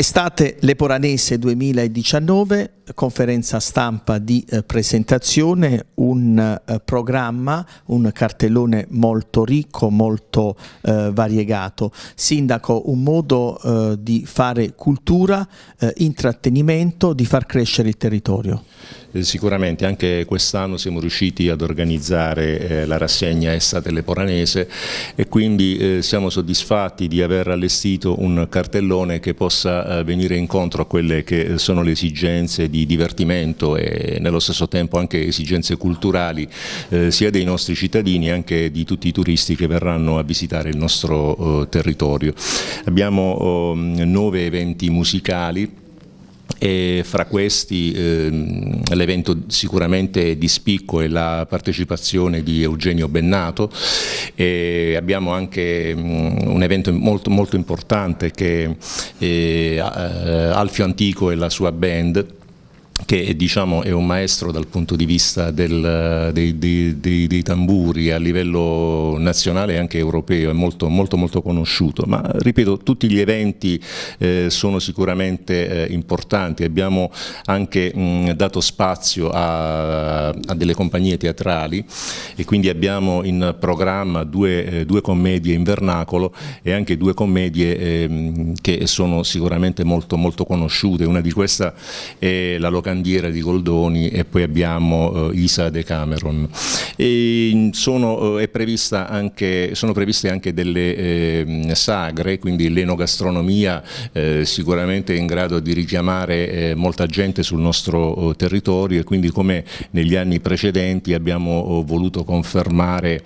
Estate Leporanese 2019, conferenza stampa di eh, presentazione, un eh, programma, un cartellone molto ricco, molto eh, variegato. Sindaco, un modo eh, di fare cultura, eh, intrattenimento, di far crescere il territorio. Eh, sicuramente anche quest'anno siamo riusciti ad organizzare eh, la rassegna Essa Teleporanese e quindi eh, siamo soddisfatti di aver allestito un cartellone che possa venire incontro a quelle che sono le esigenze di divertimento e nello stesso tempo anche esigenze culturali sia dei nostri cittadini anche di tutti i turisti che verranno a visitare il nostro oh, territorio. Abbiamo oh, nove eventi musicali e fra questi ehm, l'evento sicuramente di spicco è la partecipazione di Eugenio Bennato e abbiamo anche mh, mm, un evento molto, molto importante che è eh, eh, Alfio Antico e la sua band che diciamo, è un maestro dal punto di vista del, dei, dei, dei, dei, tamburi a livello nazionale e anche europeo, è molto, molto, molto conosciuto, ma ripeto tutti gli eventi eh, sono sicuramente eh, importanti, abbiamo anche mh, dato spazio a, a, delle compagnie teatrali e quindi abbiamo in programma due, eh, due commedie in vernacolo e anche due commedie ehm, che sono sicuramente molto, molto conosciute, una di queste è la località Candiera di Goldoni e poi abbiamo eh, Isa De Cameron. E sono, eh, anche, sono, previste anche delle ehm, sagre, quindi l'enogastronomia eh, sicuramente è in grado di richiamare molta gente sul nostro territorio e quindi come negli anni precedenti abbiamo voluto confermare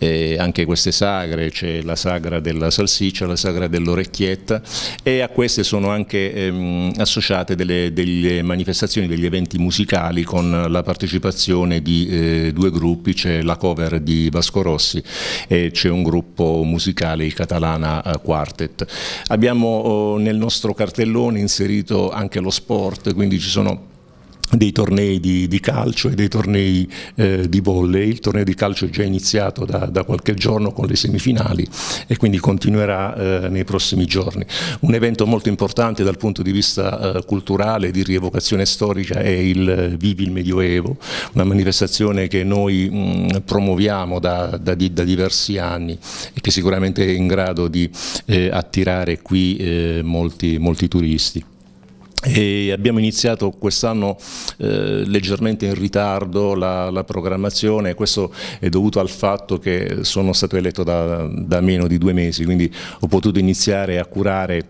eh, anche queste sagre, c'è la sagra della salsiccia, la sagra dell'orecchietta e a queste sono anche ehm, associate delle, delle, manifestazioni, degli eventi musicali con la partecipazione di eh, due gruppi, c'è la cover di Vasco Rossi e c'è un gruppo musicale, i Catalana eh, Quartet. Abbiamo oh, nel nostro cartellone inserito anche lo sport, quindi ci sono dei tornei di, di, calcio e dei tornei eh, di volley, il torneo di calcio è già iniziato da, da qualche giorno con le semifinali e quindi continuerà eh, nei prossimi giorni. Un evento molto importante dal punto di vista eh, culturale, di rievocazione storica è il eh, Vivi il Medioevo, una manifestazione che noi mh, mm, promuoviamo da, da, da, diversi anni e che sicuramente è in grado di eh, attirare qui eh, molti, molti turisti. E abbiamo iniziato quest'anno eh, leggermente in ritardo la, la, programmazione, questo è dovuto al fatto che sono stato eletto da, da meno di due mesi, quindi ho potuto iniziare a curare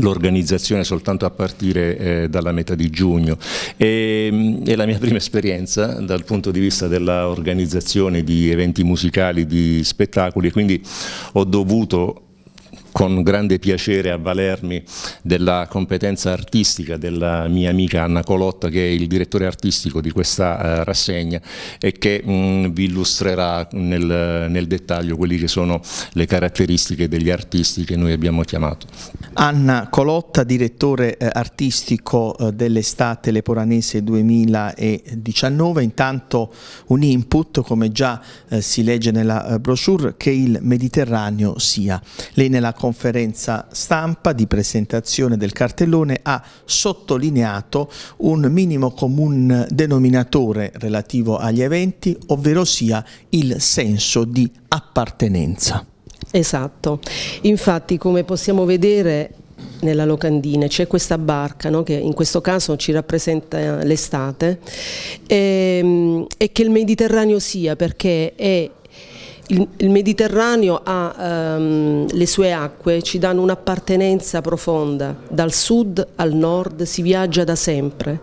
l'organizzazione soltanto a partire eh, dalla metà di giugno. E, mm, è la mia prima esperienza dal punto di vista dell'organizzazione di eventi musicali, di spettacoli, quindi ho dovuto con grande piacere avvalermi della competenza artistica della mia amica Anna Colotta che è il direttore artistico di questa eh, rassegna e che mh, mm, vi illustrerà nel, nel, dettaglio quelle che sono le caratteristiche degli artisti che noi abbiamo chiamato. Anna Colotta, direttore eh, artistico eh, dell'estate leporanese 2019, intanto un input come già eh, si legge nella eh, brochure che il Mediterraneo sia. Lei nella conferenza stampa di presentazione del cartellone ha sottolineato un minimo comune denominatore relativo agli eventi, ovvero sia il senso di appartenenza. Esatto, infatti come possiamo vedere nella locandina, c'è questa barca no, che in questo caso ci rappresenta l'estate e, ehm, e, che il Mediterraneo sia perché è il, Mediterraneo ha ehm, le sue acque, ci danno un'appartenenza profonda, dal sud al nord si viaggia da sempre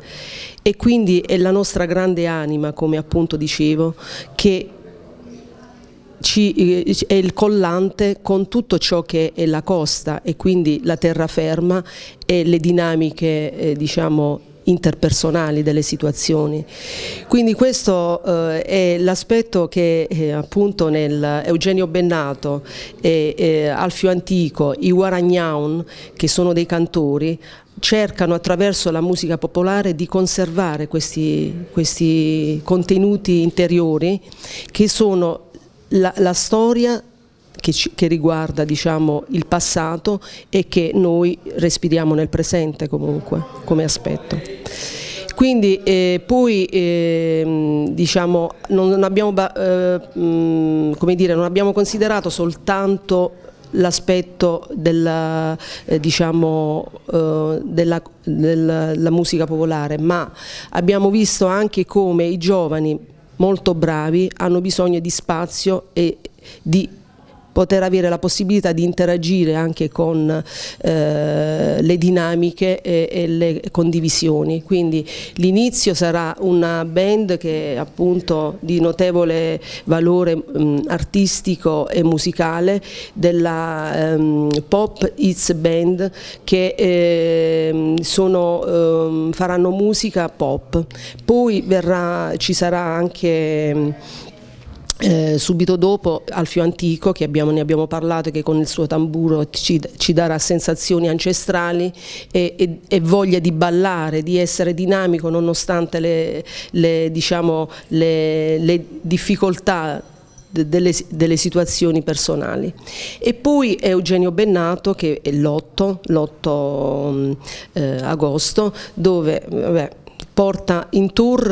e quindi è la nostra grande anima, come appunto dicevo, che ci, eh, è il collante con tutto ciò che è la costa e quindi la terraferma e le dinamiche eh, diciamo, interpersonali delle situazioni. Quindi questo eh, è l'aspetto che eh, appunto nel Eugenio Bennato e eh, Alfio Antico, i Guaragnaun, che sono dei cantori, cercano attraverso la musica popolare di conservare questi, questi contenuti interiori che sono la, la storia che, ci, che, riguarda diciamo, il passato e che noi respiriamo nel presente comunque come aspetto. Quindi eh, poi eh, diciamo, non, abbiamo, eh, dire, non abbiamo considerato soltanto l'aspetto della, eh, diciamo, eh, della, della musica popolare, ma abbiamo visto anche come i giovani molto bravi hanno bisogno di spazio e di poter avere la possibilità di interagire anche con eh, le dinamiche e, e, le condivisioni. Quindi l'inizio sarà una band che appunto di notevole valore mh, artistico e musicale della ehm, Pop It's Band che ehm, sono, ehm, faranno musica pop. Poi verrà, ci sarà anche eh, subito dopo Alfio Antico, che abbiamo, ne abbiamo parlato, che con il suo tamburo ci, ci darà sensazioni ancestrali e, e, e, voglia di ballare, di essere dinamico nonostante le, le, diciamo, le, le difficoltà delle, delle, situazioni personali. E poi Eugenio Bennato che è l'8, l'8 mm, eh, agosto, dove... Vabbè, porta in tour,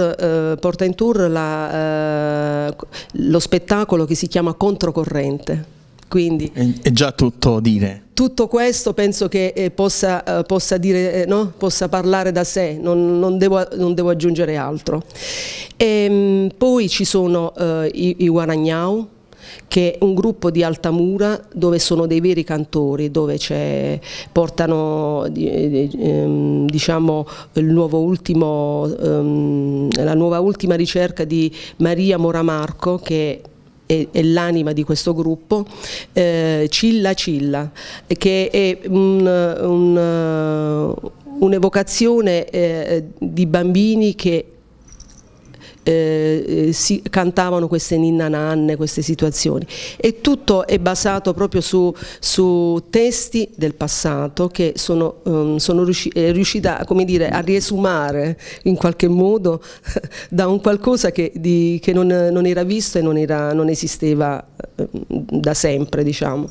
eh, porta in tour la, eh, lo spettacolo che si chiama Controcorrente. Quindi, è già tutto dire. Tutto questo penso che eh, possa, eh, possa, dire, eh, no? possa, parlare da sé, non, non, devo, non devo, aggiungere altro. E, ehm, poi ci sono eh, i, i Guaragnau, che è un gruppo di Altamura dove sono dei veri cantori, dove portano ehm, diciamo, ultimo, ehm, la nuova ultima ricerca di Maria Moramarco che è, l'anima di questo gruppo, eh, Cilla Cilla, che è un, un un'evocazione eh, di bambini che eh, eh, si cantavano queste ninna nanne, queste situazioni e tutto è basato proprio su, su testi del passato che sono, um, sono riusci eh, riuscita dire, a riesumare in qualche modo da un qualcosa che, di, che non, non, era visto e non, era, non esisteva ehm, da sempre diciamo.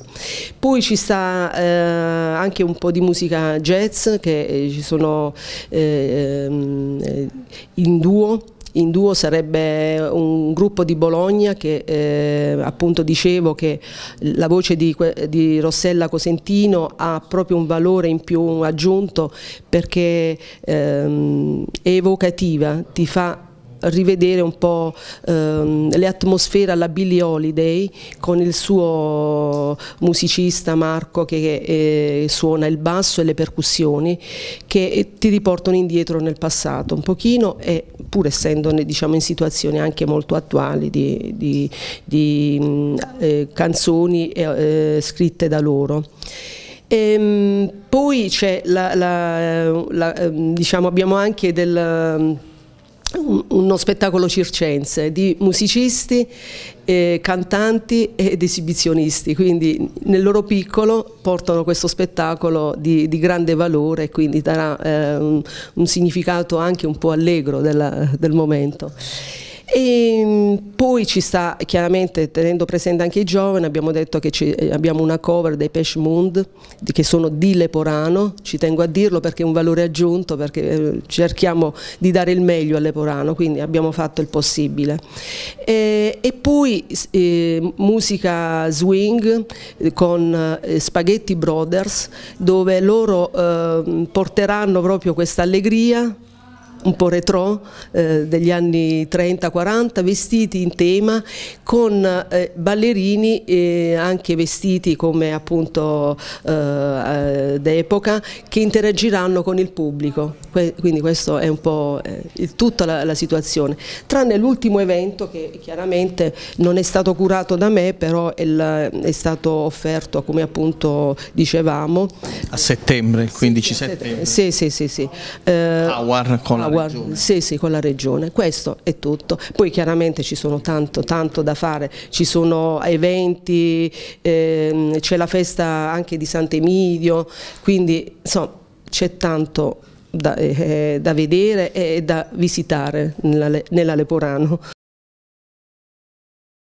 Poi ci sta eh, anche un po' di musica jazz che eh, ci sono ehm, in duo in duo sarebbe un gruppo di Bologna che eh, appunto dicevo che la voce di, di, Rossella Cosentino ha proprio un valore in più aggiunto perché ehm, è evocativa, ti fa rivedere un po' ehm, le atmosfere alla Billie Holiday con il suo musicista Marco che eh, suona il basso e le percussioni che ti riportano indietro nel passato un pochino e pur essendone diciamo, in situazioni anche molto attuali di, di, di mm, eh, canzoni eh, eh, scritte da loro. E, ehm, poi la, la, eh, la, ehm, diciamo, abbiamo anche del uno spettacolo circense di musicisti, eh, cantanti ed esibizionisti, quindi nel loro piccolo portano questo spettacolo di, di grande valore e quindi darà eh, un, un, significato anche un po' allegro della, del momento. E ehm, poi ci sta, chiaramente tenendo presente anche i giovani, abbiamo detto che ci, eh, abbiamo una cover dei Pesh Mund che sono di Leporano, ci tengo a dirlo perché è un valore aggiunto, perché eh, cerchiamo di dare il meglio a Leporano, quindi abbiamo fatto il possibile. E, e poi eh, musica swing eh, con eh, Spaghetti Brothers dove loro eh, porteranno proprio questa allegria un po' retro eh, degli anni 30-40, vestiti in tema con eh, ballerini eh, anche vestiti come appunto eh, eh, d'epoca che interagiranno con il pubblico. Que quindi questo è un po' eh, il, tutta la, la, situazione. Tranne l'ultimo evento che chiaramente non è stato curato da me, però è, è stato offerto come appunto dicevamo. A settembre, il 15 sì, settembre. settembre. Sì, sì, sì. sì. Awar con la guard- sì, sì, con la regione, questo è tutto. Poi chiaramente ci sono tanto, tanto da fare, ci sono eventi, ehm, c'è la festa anche di Sant'Emidio, quindi insomma c'è tanto da, eh, eh da, vedere e da visitare nella, nella Leporano.